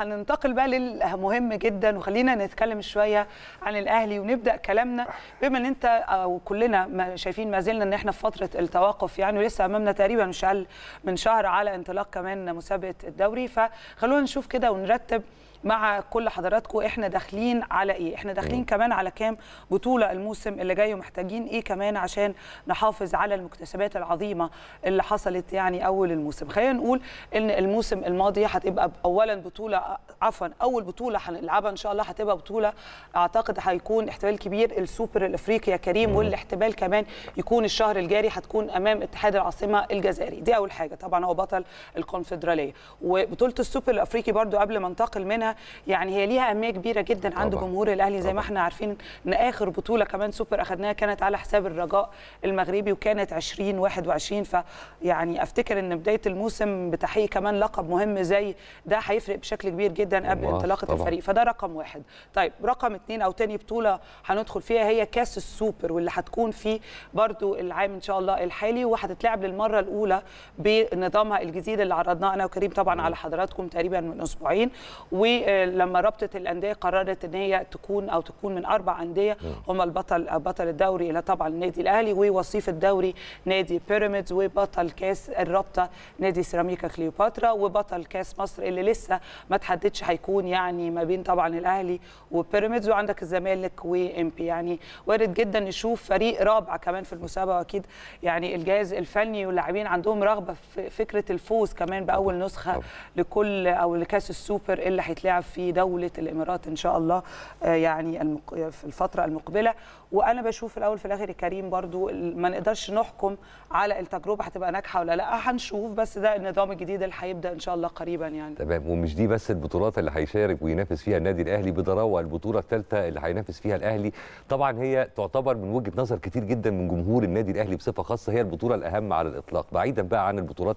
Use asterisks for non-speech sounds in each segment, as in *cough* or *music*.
هننتقل بقى للمهم جدا وخلينا نتكلم شويه عن الاهلي ونبدا كلامنا بما ان انت او كلنا شايفين ما زلنا ان احنا في فتره التوقف يعني ولسه امامنا تقريبا مش اقل من شهر على انطلاق كمان مسابقه الدوري فخلونا نشوف كده ونرتب مع كل حضراتكم احنا داخلين على ايه احنا داخلين كمان على كام بطوله الموسم اللي جاي ومحتاجين ايه كمان عشان نحافظ على المكتسبات العظيمه اللي حصلت يعني اول الموسم خلينا نقول ان الموسم الماضي هتبقى اولا بطوله عفوا اول بطوله هنلعبها ان شاء الله هتبقى بطوله اعتقد هيكون احتمال كبير السوبر الافريقي يا كريم والاحتمال كمان يكون الشهر الجاري هتكون امام اتحاد العاصمه الجزائري دي اول حاجه طبعا هو بطل الكونفدراليه وبطوله السوبر الافريقي برضو قبل ما انتقل منها يعني هي ليها اهميه كبيره جدا عند جمهور الاهلي زي ما احنا عارفين ان اخر بطوله كمان سوبر اخذناها كانت على حساب الرجاء المغربي وكانت 20 21 يعني افتكر ان بدايه الموسم بتحقيق كمان لقب مهم زي ده هيفرق بشكل كبير جدا قبل انطلاقه طبعا. الفريق فده رقم واحد طيب رقم اثنين او ثاني بطوله هندخل فيها هي كاس السوبر واللي هتكون فيه برضو العام ان شاء الله الحالي وهتتلعب للمره الاولى بنظامها الجديد اللي عرضناه انا وكريم طبعا على حضراتكم تقريبا من اسبوعين و آه، لما رابطه الانديه قررت ان هي تكون او تكون من اربع انديه نعم. هم البطل بطل الدوري الى طبعا النادي الاهلي ووصيف الدوري نادي بيراميدز وبطل كاس الرابطه نادي سيراميكا كليوباترا وبطل كاس مصر اللي لسه ما تحددش هيكون يعني ما بين طبعا الاهلي وبيراميدز وعندك الزمالك وامبي يعني وارد جدا نشوف فريق رابع كمان في المسابقه واكيد يعني الجهاز الفني واللاعبين عندهم رغبه في فكره الفوز كمان باول نسخه لكل او لكاس السوبر اللي هيتلعب هتتلعب في دوله الامارات ان شاء الله آه، يعني في الفتره المقبله وانا بشوف في الاول في الاخر كريم برضو ما نقدرش نحكم على التجربه هتبقى ناجحه ولا لا هنشوف بس ده النظام الجديد اللي هيبدا ان شاء الله قريبا يعني تمام ومش دي بس البطولات اللي هيشارك وينافس فيها النادي الاهلي بضراوه البطوله الثالثه اللي هينافس فيها الاهلي طبعا هي تعتبر من وجهه نظر كتير جدا من جمهور النادي الاهلي بصفه خاصه هي البطوله الاهم على الاطلاق بعيدا بقى عن البطولات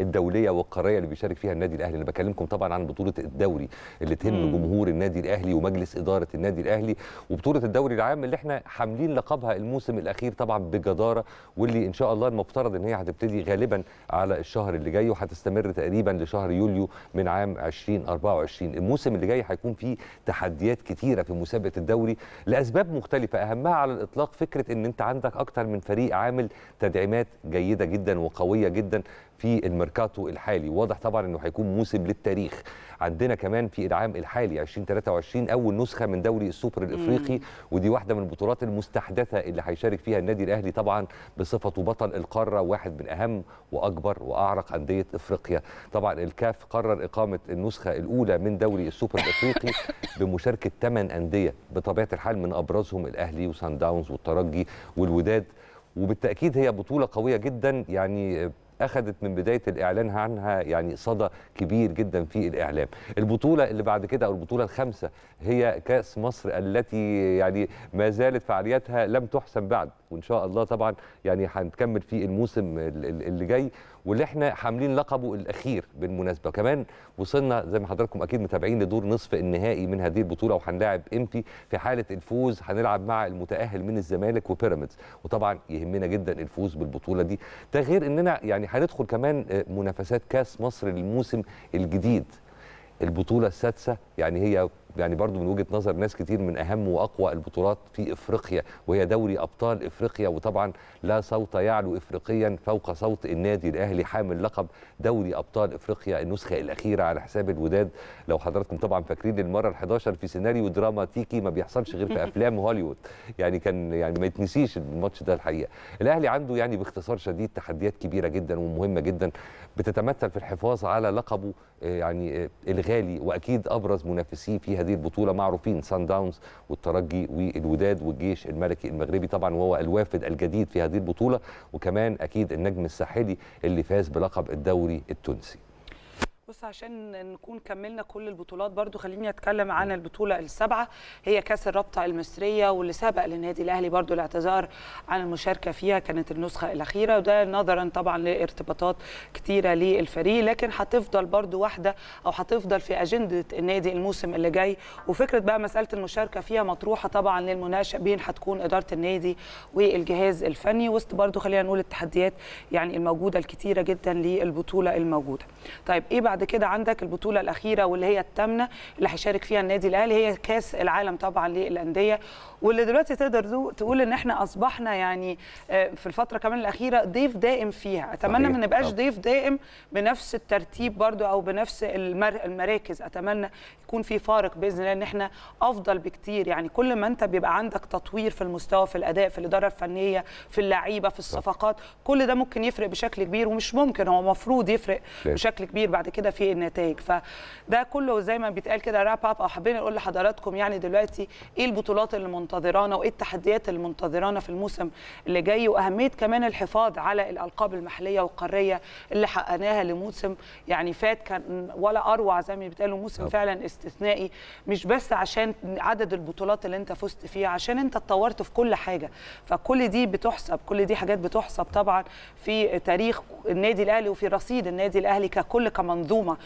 الدوليه والقاريه اللي بيشارك فيها النادي الاهلي انا بكلمكم طبعا عن بطوله الدوري اللي تهم جمهور النادي الاهلي ومجلس اداره النادي الاهلي وبطوله الدوري العام اللي احنا حاملين لقبها الموسم الاخير طبعا بجداره واللي ان شاء الله المفترض ان هي هتبتدي غالبا على الشهر اللي جاي وهتستمر تقريبا لشهر يوليو من عام 2024 الموسم اللي جاي هيكون فيه تحديات كتيره في مسابقه الدوري لاسباب مختلفه اهمها على الاطلاق فكره ان انت عندك اكتر من فريق عامل تدعيمات جيده جدا وقويه جدا في الميركاتو الحالي واضح طبعا انه هيكون موسم للتاريخ عندنا كمان في العام الحالي 2023 اول نسخه من دوري السوبر الافريقي مم. ودي واحده من البطولات المستحدثه اللي هيشارك فيها النادي الاهلي طبعا بصفته بطل القاره واحد من اهم واكبر واعرق انديه افريقيا طبعا الكاف قرر اقامه النسخه الاولى من دوري السوبر الافريقي *laughs* بمشاركه 8 انديه بطبيعه الحال من ابرزهم الاهلي وسان داونز والترجي والوداد وبالتاكيد هي بطوله قويه جدا يعني اخذت من بدايه الاعلان عنها يعني صدى كبير جدا في الاعلام البطوله اللي بعد كده او البطوله الخامسه هي كاس مصر التي يعني ما زالت فعالياتها لم تحسم بعد وان شاء الله طبعا يعني هنكمل في الموسم اللي جاي واللي احنا حاملين لقبه الاخير بالمناسبه وكمان وصلنا زي ما حضراتكم اكيد متابعين لدور نصف النهائي من هذه البطوله وهنلاعب امتي في حاله الفوز هنلعب مع المتاهل من الزمالك وبيراميدز وطبعا يهمنا جدا الفوز بالبطوله دي ده غير اننا يعني هندخل كمان آه، منافسات كاس مصر للموسم الجديد البطوله السادسه يعني هي يعني برضو من وجهه نظر ناس كتير من اهم واقوى البطولات في افريقيا وهي دوري ابطال افريقيا وطبعا لا صوت يعلو افريقيا فوق صوت النادي الاهلي حامل لقب دوري ابطال افريقيا النسخه الاخيره على حساب الوداد لو حضراتكم طبعا فاكرين المره ال11 في سيناريو دراماتيكي ما بيحصلش غير في *laughs* افلام هوليوود يعني كان يعني ما يتنسيش الماتش ده الحقيقه الاهلي عنده يعني باختصار شديد تحديات كبيره جدا ومهمه جدا بتتمثل في الحفاظ على لقبه آه، يعني آه، الغالي واكيد ابرز منافسيه فيها هذه البطوله معروفين سان داونز والترجي والوداد والجيش الملكي المغربي طبعا وهو الوافد الجديد في هذه البطوله وكمان اكيد النجم الساحلي اللي فاز بلقب الدوري التونسي بص عشان نكون كملنا كل البطولات برضو خليني اتكلم عن البطوله السبعه هي كاس الرابطه المصريه واللي سبق للنادي الاهلي برضو الاعتذار عن المشاركه فيها كانت النسخه الاخيره وده نظرا طبعا لارتباطات كتيره للفريق لكن هتفضل برضو واحده او هتفضل في اجنده النادي الموسم اللي جاي وفكره بقى مساله المشاركه فيها مطروحه طبعا للمناشئين هتكون اداره النادي والجهاز الفني وسط برضو خلينا نقول التحديات يعني الموجوده الكتيره جدا للبطوله الموجوده طيب ايه بعد بعد كده عندك البطوله الاخيره واللي هي الثامنه اللي هيشارك فيها النادي الاهلي هي كاس العالم طبعا للانديه واللي دلوقتي تقدر تقول ان احنا اصبحنا يعني آه، في الفتره كمان الاخيره ضيف دائم فيها اتمنى ما نبقاش ضيف دائم بنفس الترتيب برضو او بنفس المراكز اتمنى يكون في فارق باذن الله ان احنا افضل بكتير يعني كل ما انت بيبقى عندك تطوير في المستوى في الاداء في الاداره الفنيه في اللعيبه في الصفقات كل ده ممكن يفرق بشكل كبير ومش ممكن هو المفروض يفرق بشكل كبير بعد كده في النتائج فده كله زي ما بيتقال كده راب اب او حابين نقول لحضراتكم يعني دلوقتي ايه البطولات اللي منتظرانا وايه التحديات اللي منتظرانا في الموسم اللي جاي واهميه كمان الحفاظ على الالقاب المحليه والقاريه اللي حققناها لموسم يعني فات كان ولا اروع زي ما بيتقالوا موسم فعلا استثنائي مش بس عشان عدد البطولات اللي انت فزت فيها عشان انت اتطورت في كل حاجه فكل دي بتحسب كل دي حاجات بتحسب طبعا في تاريخ النادي الاهلي وفي رصيد النادي الاهلي ككل كمنظومه Roma.